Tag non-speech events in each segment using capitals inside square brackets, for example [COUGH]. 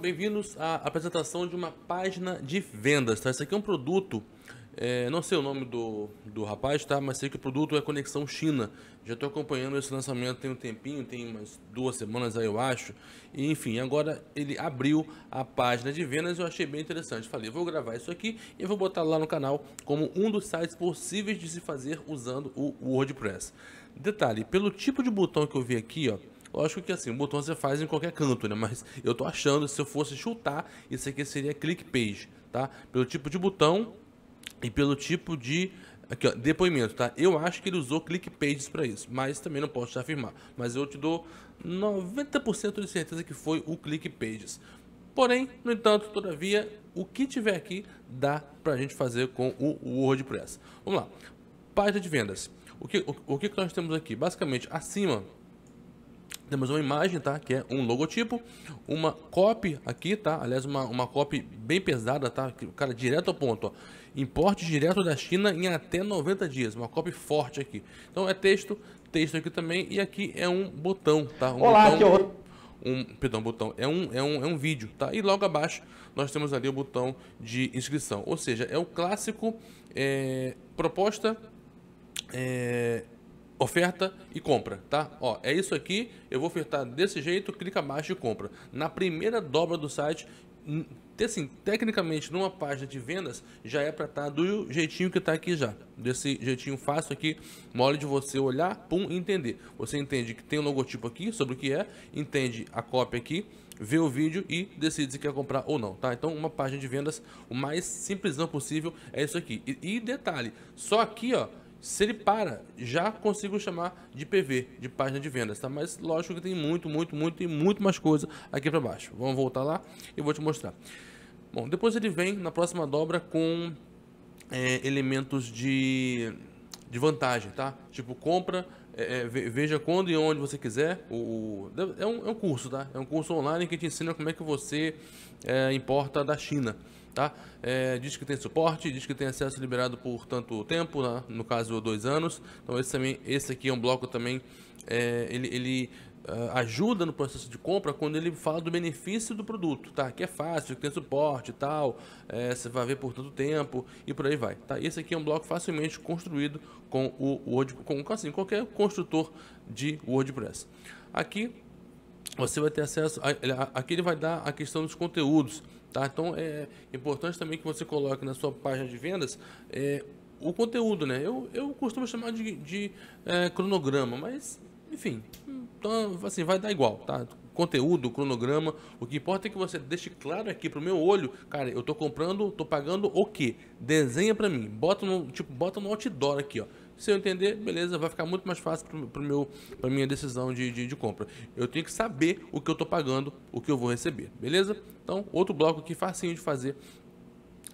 bem-vindos à apresentação de uma página de vendas, tá? Isso aqui é um produto, é, não sei o nome do, do rapaz, tá? Mas sei que o produto é Conexão China. Já estou acompanhando esse lançamento tem um tempinho, tem umas duas semanas aí, eu acho. E, enfim, agora ele abriu a página de vendas eu achei bem interessante. Falei, vou gravar isso aqui e vou botar lá no canal como um dos sites possíveis de se fazer usando o WordPress. Detalhe, pelo tipo de botão que eu vi aqui, ó, Lógico que assim, o botão você faz em qualquer canto, né? Mas eu tô achando, se eu fosse chutar, isso aqui seria click page, tá? Pelo tipo de botão e pelo tipo de aqui, ó, depoimento, tá? Eu acho que ele usou click pages para isso, mas também não posso te afirmar. Mas eu te dou 90% de certeza que foi o click pages. Porém, no entanto, todavia, o que tiver aqui dá para a gente fazer com o WordPress. Vamos lá. Página de vendas. O que, o, o que nós temos aqui? Basicamente, acima temos uma imagem, tá? Que é um logotipo, uma copy aqui, tá? Aliás, uma, uma copy bem pesada, tá? Cara, direto ao ponto, ó. Importe direto da China em até 90 dias, uma copy forte aqui. Então é texto, texto aqui também e aqui é um botão, tá? Um Olá, botão, aqui é um, perdão, botão, é um, é, um, é um vídeo, tá? E logo abaixo nós temos ali o botão de inscrição, ou seja, é o clássico é, proposta é, oferta e compra, tá? Ó, é isso aqui, eu vou ofertar desse jeito, clica abaixo e compra. Na primeira dobra do site, assim, tecnicamente numa página de vendas já é para estar tá do jeitinho que está aqui já, desse jeitinho fácil aqui, mole de você olhar, pum, entender. Você entende que tem um logotipo aqui sobre o que é, entende a cópia aqui, vê o vídeo e decide se quer comprar ou não, tá? Então uma página de vendas o mais simplesão possível é isso aqui. E, e detalhe, só aqui ó se ele para, já consigo chamar de PV, de página de vendas, tá? Mas lógico que tem muito, muito, muito e muito mais coisa aqui para baixo. Vamos voltar lá e vou te mostrar. Bom, depois ele vem na próxima dobra com é, elementos de, de vantagem, tá? Tipo compra é, é veja quando e onde você quiser. O, é, um, é um curso, tá? É um curso online que te ensina como é que você é, importa da China. Tá? É, diz que tem suporte, diz que tem acesso liberado por tanto tempo, né? no caso dois anos. Então esse, também, esse aqui é um bloco também, é, ele, ele eh, ajuda no processo de compra quando ele fala do benefício do produto, tá? Que é fácil, que tem suporte e tal, é, você vai ver por tanto tempo e por aí vai, tá? Esse aqui é um bloco facilmente construído com o Word, com assim, qualquer construtor de WordPress. Aqui você vai ter acesso, a, aqui ele vai dar a questão dos conteúdos, tá? Então é importante também que você coloque na sua página de vendas é, o conteúdo, né? Eu, eu costumo chamar de, de é, cronograma, mas enfim, então, assim, vai dar igual, tá? Conteúdo, cronograma, o que importa é que você deixe claro aqui pro meu olho, cara, eu tô comprando, tô pagando o quê? Desenha para mim, bota no, tipo, bota no outdoor aqui, ó. Se eu entender, beleza, vai ficar muito mais fácil para meu, pra minha decisão de, de, de, compra. Eu tenho que saber o que eu estou pagando, o que eu vou receber, beleza? Então, outro bloco aqui, facinho de fazer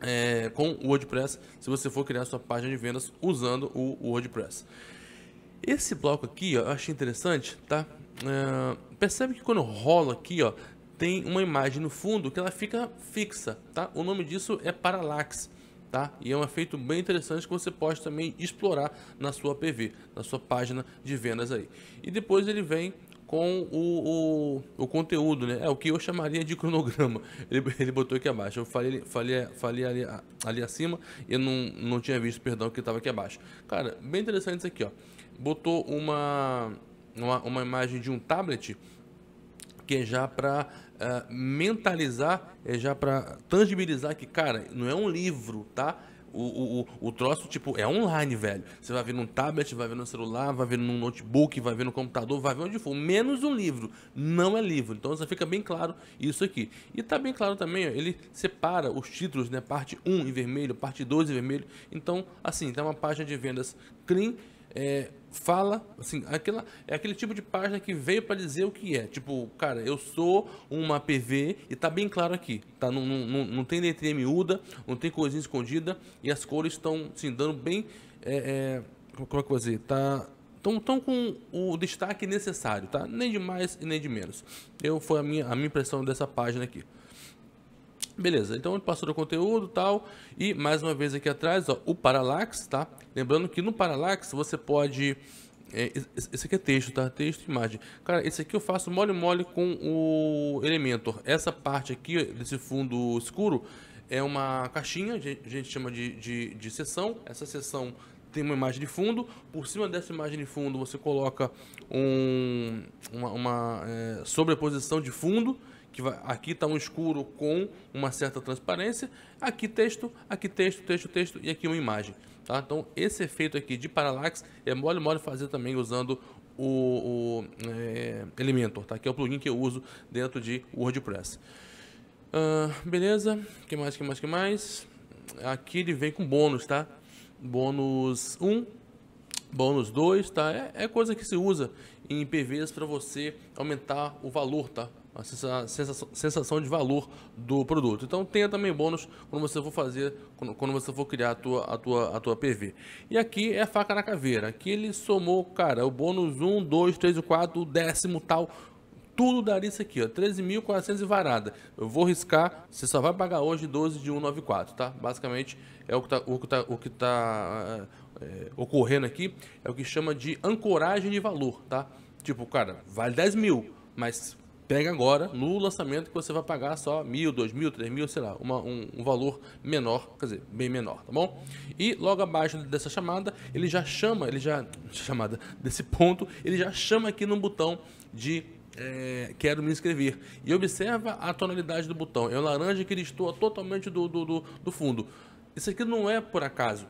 é, com o WordPress, se você for criar sua página de vendas usando o WordPress. Esse bloco aqui, ó, eu achei interessante, tá? É, percebe que quando rola aqui, ó, tem uma imagem no fundo que ela fica fixa, tá? O nome disso é parallax tá? E é um efeito bem interessante que você pode também explorar na sua PV, na sua página de vendas aí. E depois ele vem com o, o, o conteúdo, né? É o que eu chamaria de cronograma. [LAUGHS] Ele, ele botou aqui abaixo. Eu falei, falei, falei ali, ali acima e não, não tinha visto, perdão, que estava aqui abaixo. Cara, bem interessante isso aqui, ó botou uma, uma, uma imagem de um tablet que é já para uh, eh, mentalizar, é já para tangibilizar que, cara, não é um livro, tá? O, o, o troço, tipo, é online, velho. Você vai ver num tablet, vai ver no celular, vai ver num notebook, vai ver no computador, vai ver onde for. Menos um livro. Não é livro. Então já fica bem claro isso aqui. E tá bem claro também, ó, ele separa os títulos, né? Parte 1 em vermelho, parte 2 em vermelho. Então, assim, tá uma página de vendas clean é, fala, assim, aquela, é aquele tipo de página que veio para dizer o que é. Tipo, cara, eu sou uma PV e tá bem claro aqui, tá? Não, não, não tem letrinha miúda, não tem coisinha escondida e as cores estão, assim, dando bem, é, é, como é que eu vou dizer? Tá... tão estão com o destaque necessário, tá? Nem de mais e nem de menos. Eu, foi a minha, a minha impressão dessa página aqui. Beleza, então ele passou do conteúdo tal. E mais uma vez aqui atrás, ó, o Parallax, tá? Lembrando que no Parallax você pode... É, esse aqui é texto, tá? Texto e imagem. Cara, esse aqui eu faço mole mole com o Elementor. Essa parte aqui, desse fundo escuro, é uma caixinha, a gente chama de, de, de sessão. Essa sessão tem uma imagem de fundo. Por cima dessa imagem de fundo, você coloca um, uma, uma é, sobreposição de fundo que vai, aqui está um escuro com uma certa transparência, aqui texto, aqui texto, texto, texto e aqui uma imagem. Tá? Então esse efeito aqui de parallax é mole mole fazer também usando o, o é, Elementor, tá? que é o plugin que eu uso dentro de WordPress. Uh, beleza, que mais, que mais, que mais? Aqui ele vem com bônus, tá? Bônus 1, bônus 2, tá? É, é coisa que se usa em PVs para você aumentar o valor, tá? a sensação, sensação de valor do produto. Então tenha também bônus quando você for fazer, quando, quando você for criar a tua, a, tua, a tua PV. E aqui é a faca na caveira. Aqui ele somou, cara, o bônus 1, 2, 3 e 4, o décimo tal tudo daria isso aqui, ó, 13.400 e varada. Eu vou riscar, você só vai pagar hoje 12 de 194, tá? Basicamente é o que tá, o que tá, o que tá é, é, ocorrendo aqui, é o que chama de ancoragem de valor, tá? Tipo, cara, vale 10 mil, mas pega agora no lançamento que você vai pagar só mil, dois mil, três mil, sei lá, uma, um, um, valor menor, quer dizer, bem menor, tá bom? E logo abaixo dessa chamada, ele já chama, ele já [LAUGHS] chamada desse ponto, ele já chama aqui no botão de é, quero me inscrever. E observa a tonalidade do botão. É o laranja que estou totalmente do, do, do, do fundo. Isso aqui não é por acaso.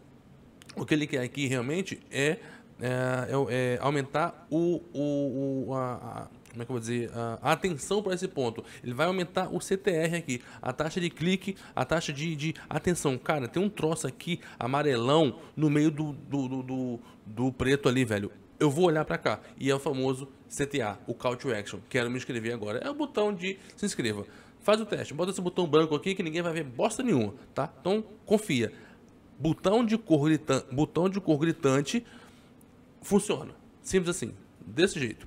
O que ele quer aqui realmente é é, é, é, aumentar o, o, o a, como é que eu vou dizer, a, atenção para esse ponto. Ele vai aumentar o CTR aqui, a taxa de clique, a taxa de, de atenção. Cara, tem um troço aqui amarelão no meio do, do, do, do, do preto ali, velho. Eu vou olhar para cá. E é o famoso CTA, o Call to Action. Quero me inscrever agora. É o botão de se inscreva. Faz o teste. Bota esse botão branco aqui que ninguém vai ver bosta nenhuma, tá? Então, confia. Botão de cor, gritan... botão de cor gritante funciona. Simples assim. Desse jeito.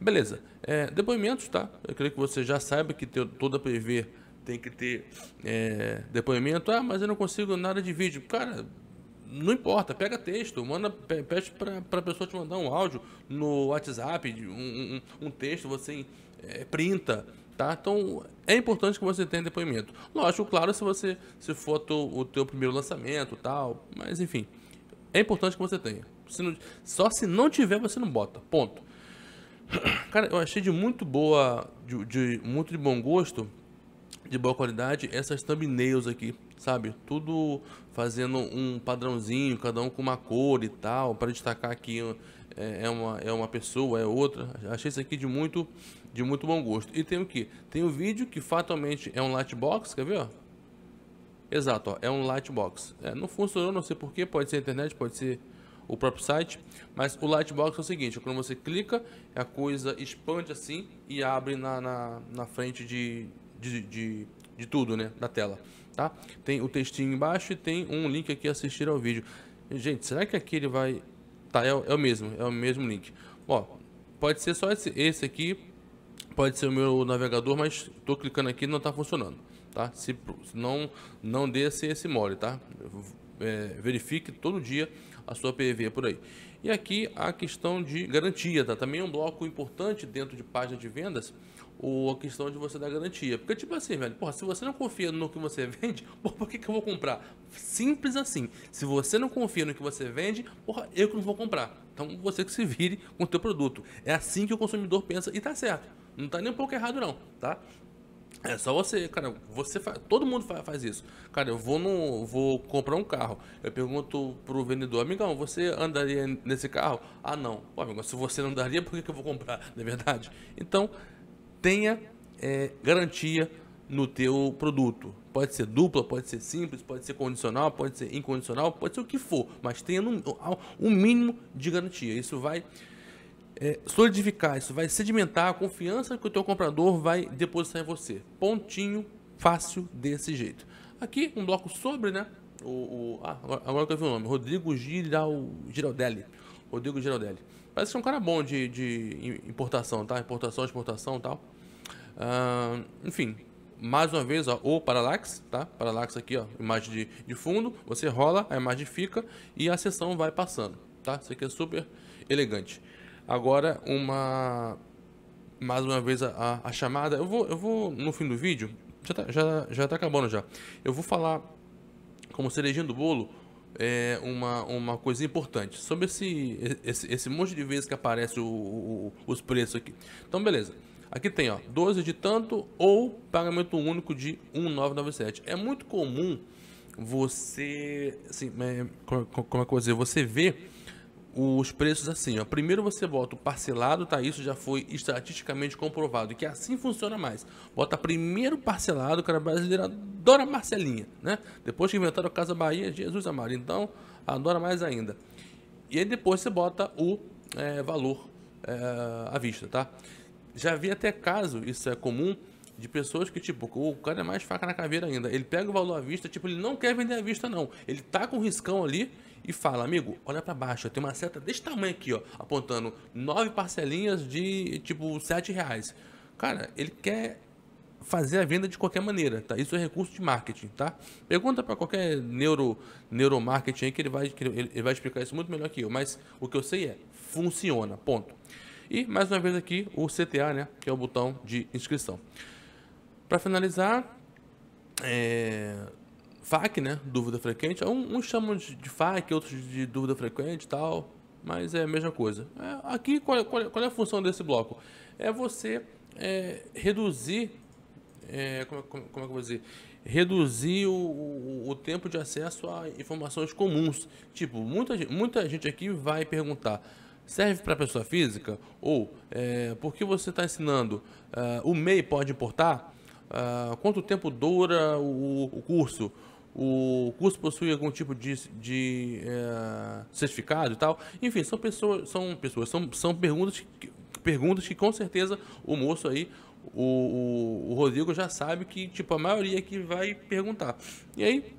Beleza. É, depoimentos, tá? Eu creio que você já saiba que toda a PV tem que ter é, depoimento. Ah, mas eu não consigo nada de vídeo. Cara, não importa, pega texto, manda, pede para a pessoa te mandar um áudio no WhatsApp, um, um, um texto, você é, printa, tá? Então é importante que você tenha depoimento. Lógico, claro, se você se for o teu primeiro lançamento, tal, mas enfim, é importante que você tenha. Se não, só se não tiver você não bota, ponto. Cara, eu achei de muito boa, de, de, muito de bom gosto, de boa qualidade, essas thumbnails aqui, sabe? Tudo fazendo um padrãozinho, cada um com uma cor e tal, para destacar que é, é, uma, é uma pessoa, é outra. Achei isso aqui de muito, de muito bom gosto. E tem o que? Tem o vídeo que fatalmente é um lightbox, quer ver? Ó? Exato, ó, é um lightbox. É, não funcionou, não sei porquê, pode ser internet, pode ser o próprio site. Mas o Lightbox é o seguinte, é quando você clica, a coisa expande assim e abre na, na, na frente de, de, de, de, tudo, né? Da tela, tá? Tem o textinho embaixo e tem um link aqui, assistir ao vídeo. Gente, será que aqui ele vai... Tá, é, é o mesmo, é o mesmo link. Ó, pode ser só esse, esse aqui, pode ser o meu navegador, mas estou clicando aqui e não está funcionando, tá? Se, não, não dê esse, esse mole, tá? É, verifique todo dia a sua PV por aí. E aqui a questão de garantia, tá? Também é um bloco importante dentro de página de vendas, ou a questão de você dar garantia. Porque, tipo assim, velho, porra, se você não confia no que você [LAUGHS] vende, porra, por que, que eu vou comprar? Simples assim. Se você não confia no que você vende, porra, eu que não vou comprar. Então você que se vire com o teu produto. É assim que o consumidor pensa e tá certo. Não tá nem um pouco errado não, tá? É só você, cara. Você faz, todo mundo faz, isso. Cara, eu vou no, vou comprar um carro. Eu pergunto pro vendedor, amigão, você andaria nesse carro? Ah, não. Pô, amigão, se você não andaria, por que, que eu vou comprar? [LAUGHS] Na é verdade. Então, tenha é, garantia no teu produto. Pode ser dupla, pode ser simples, pode ser condicional, pode ser incondicional, pode ser o que for, mas tenha no, um mínimo de garantia. Isso vai é, solidificar, isso vai sedimentar a confiança que o teu comprador vai depositar em você. Pontinho, fácil desse jeito. Aqui um bloco sobre, né? O, o ah, agora que eu vi o nome, Rodrigo Giral, Giraldelli. Rodrigo Giraldelli. Parece que é um cara bom de, de importação, tá? Importação, exportação e tal. Ah, enfim, mais uma vez, ó, o Parallax, tá? Parallax aqui, ó, imagem de, de fundo, você rola, a imagem fica e a sessão vai passando, tá? Isso aqui é super elegante. Agora, uma. Mais uma vez a, a chamada. Eu vou, eu vou no fim do vídeo. Já tá, já, já tá acabando já. Eu vou falar, como cerejinha do bolo, é uma, uma coisa importante sobre esse, esse, esse monte de vezes que aparece o, o, os preços aqui. Então, beleza. Aqui tem ó, 12 de tanto ou pagamento único de 1997. É muito comum você, assim, é, como, como é que eu vou dizer, você vê os preços assim. Ó. Primeiro você bota o parcelado, tá? Isso já foi estatisticamente comprovado, que assim funciona mais. Bota primeiro parcelado, o cara brasileiro adora Marcelinha, né? Depois que inventaram a Casa Bahia, Jesus amado, então adora mais ainda. E aí depois você bota o é, valor é, à vista, tá? Já vi até caso, isso é comum, de pessoas que, tipo, o cara é mais faca na caveira ainda. Ele pega o valor à vista, tipo, ele não quer vender à vista, não. Ele tá com riscão ali e fala, amigo, olha para baixo, tem uma seta desse tamanho aqui, ó, apontando nove parcelinhas de tipo sete reais. Cara, ele quer fazer a venda de qualquer maneira, tá? Isso é recurso de marketing, tá? Pergunta para qualquer neuro neuromarketing aí que ele vai que ele, ele vai explicar isso muito melhor que eu, mas o que eu sei é funciona, ponto. E mais uma vez aqui o CTA, né, que é o botão de inscrição. Para finalizar, é, FAQ, né? Dúvida frequente. Um, uns chamam de, de FAQ, outros de dúvida frequente e tal. Mas é a mesma coisa. É, aqui, qual é, qual, é, qual é, a função desse bloco? É você é, reduzir. É, como, como, como, é que eu vou dizer? Reduzir o, o, o, tempo de acesso a informações comuns. Tipo, muita, muita gente aqui vai perguntar. Serve para pessoa física? Ou é, por que você está ensinando? Uh, o MEI pode importar? Uh, quanto tempo dura o, o curso? o curso possui algum tipo de, de é, certificado e tal. Enfim, são pessoas, são pessoas, são, são perguntas, que, perguntas que com certeza o moço aí, o, o, o Rodrigo já sabe que tipo a maioria é que vai perguntar. E aí,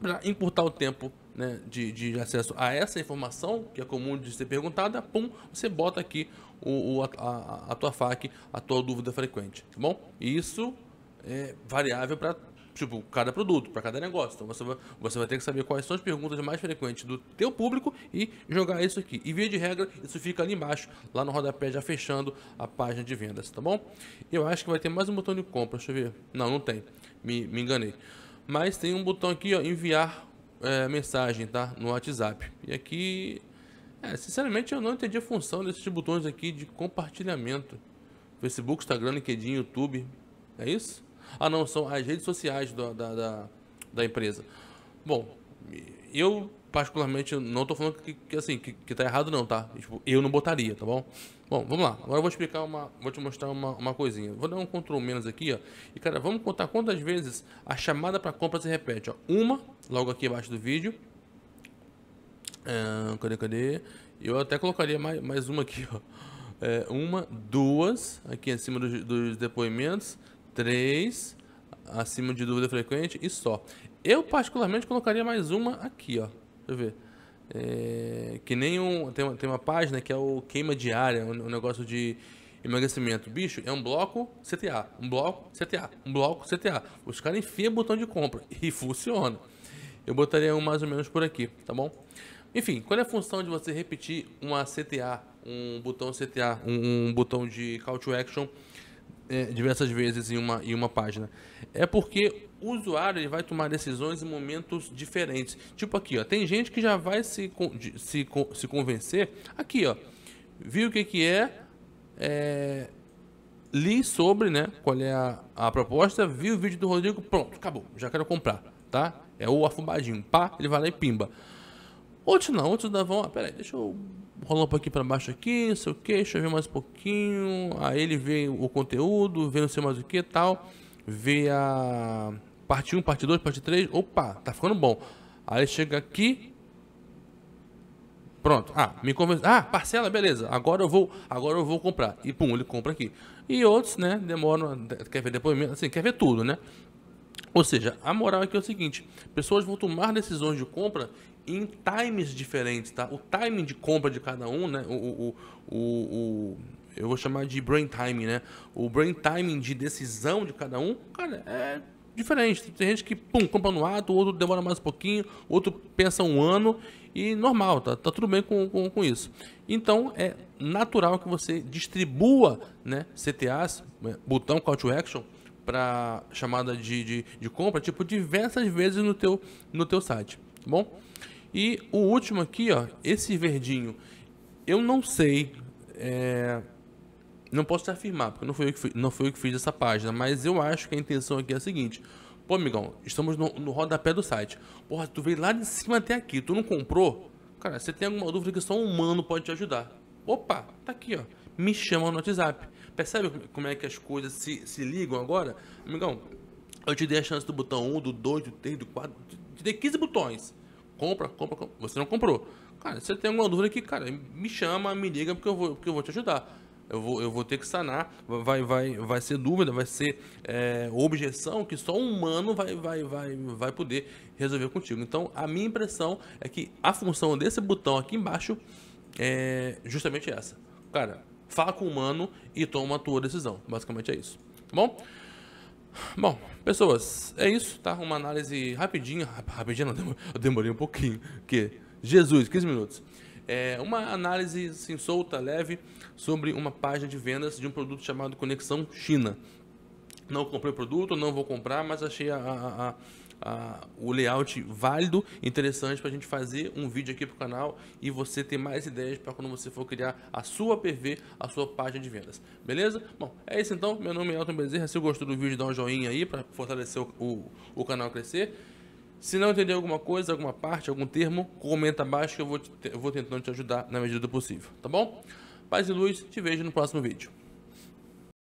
para importar o tempo né, de, de, acesso a essa informação que é comum de ser perguntada, pum, você bota aqui o, o a, a, a, tua FAQ, a tua dúvida frequente, tá bom? Isso é variável para tipo, cada produto, para cada negócio. Então você vai, você vai ter que saber quais são as perguntas mais frequentes do teu público e jogar isso aqui. E via de regra, isso fica ali embaixo, lá no rodapé, já fechando a página de vendas, tá bom? Eu acho que vai ter mais um botão de compra, deixa eu ver. Não, não tem. Me, me enganei. Mas tem um botão aqui, ó, enviar é, mensagem, tá? No WhatsApp. E aqui, é, sinceramente, eu não entendi a função desses botões aqui de compartilhamento. Facebook, Instagram, LinkedIn, YouTube. É isso? Ah, não, são as redes sociais da, da, da, da empresa. Bom, eu particularmente não estou falando que, que, assim, que, que tá errado não, tá? Tipo, eu não botaria, tá bom? Bom, vamos lá. Agora eu vou explicar uma, vou te mostrar uma, uma coisinha. Vou dar um control menos aqui, ó. E cara, vamos contar quantas vezes a chamada para compra se repete, ó. Uma, logo aqui abaixo do vídeo. É, cadê, cadê? Eu até colocaria mais, mais uma aqui, ó. É, uma, duas, aqui em cima dos, dos depoimentos três acima de dúvida frequente e só. Eu, particularmente, colocaria mais uma aqui, ó. Deixa eu ver. É, que nem um. Tem uma, tem uma página que é o queima diária, um, um negócio de emagrecimento. Bicho, é um bloco CTA, um bloco CTA, um bloco CTA. Os caras enfiam botão de compra [LAUGHS] e funciona. Eu botaria um mais ou menos por aqui, tá bom? Enfim, qual é a função de você repetir uma CTA, um botão CTA, um, um botão de call to action é, diversas vezes em uma, em uma página. É porque o usuário ele vai tomar decisões em momentos diferentes. Tipo aqui, ó, tem gente que já vai se, se, se convencer. Aqui, ó, viu o que, que é, é li sobre, né, qual é a, a proposta, viu o vídeo do Rodrigo, pronto, acabou, já quero comprar, tá? É o afumadinho pá, ele vai lá e pimba. Outros não, outros davam vão. Ah, aí, deixa eu rolar um pouquinho para baixo aqui, não sei o que, deixa eu ver mais um pouquinho. Aí ele vê o conteúdo, vê não sei mais o que tal, vê a parte 1, parte 2, parte 3. Opa, tá ficando bom. Aí chega aqui. Pronto. Ah, me convenceu. Ah, parcela, beleza. Agora eu vou, agora eu vou comprar. E pum, ele compra aqui. E outros, né, demoram, quer ver depoimento, assim, quer ver tudo, né? Ou seja, a moral aqui é, é o seguinte: pessoas vão tomar decisões de compra em times diferentes, tá? O timing de compra de cada um, né? O, o, o, o, eu vou chamar de brain timing, né? O brain timing de decisão de cada um, cara, é diferente. Tem gente que, pum, compra no ato, outro demora mais um pouquinho, outro pensa um ano e normal, tá? Tá tudo bem com, com, com isso. Então, é natural que você distribua, né? CTAs, é, botão call to action, para chamada de, de, de, compra, tipo, diversas vezes no teu, no teu site, tá bom? E o último aqui, ó, esse verdinho, eu não sei, é... não posso te afirmar, porque não foi, eu que fui, não foi eu que fiz essa página, mas eu acho que a intenção aqui é a seguinte. Pô, amigão, estamos no, no rodapé do site. Porra, tu veio lá de cima até aqui, tu não comprou? Cara, você tem alguma dúvida que só um humano pode te ajudar. Opa, tá aqui, ó. Me chama no WhatsApp. Percebe como é que as coisas se, se ligam agora? Amigão, eu te dei a chance do botão 1, do 2, do 3, do 4, te dei 15 botões compra, compra, compra. Você não comprou. Cara, se você tem alguma dúvida aqui, cara, me chama, me liga, porque eu vou, porque eu vou te ajudar. Eu vou, eu vou ter que sanar, vai, vai, vai ser dúvida, vai ser é, objeção que só um humano vai, vai, vai, vai poder resolver contigo. Então, a minha impressão é que a função desse botão aqui embaixo é justamente essa. Cara, fala com o humano e toma a tua decisão. Basicamente é isso. Tá bom? Bom, pessoas, é isso, tá? Uma análise rapidinha, rapidinha não, eu demorei um pouquinho, que Jesus, 15 minutos. É uma análise assim, solta, leve, sobre uma página de vendas de um produto chamado Conexão China. Não comprei o produto, não vou comprar, mas achei a, a, a uh, o layout válido, interessante para a gente fazer um vídeo aqui para o canal e você ter mais ideias para quando você for criar a sua PV, a sua página de vendas. Beleza? Bom, é isso então. Meu nome é Elton Bezerra. Se gostou do vídeo, dá um joinha aí para fortalecer o, o, o canal crescer. Se não entender alguma coisa, alguma parte, algum termo, comenta abaixo que eu vou, te, eu vou tentando te ajudar na medida do possível, tá bom? Paz e luz, te vejo no próximo vídeo.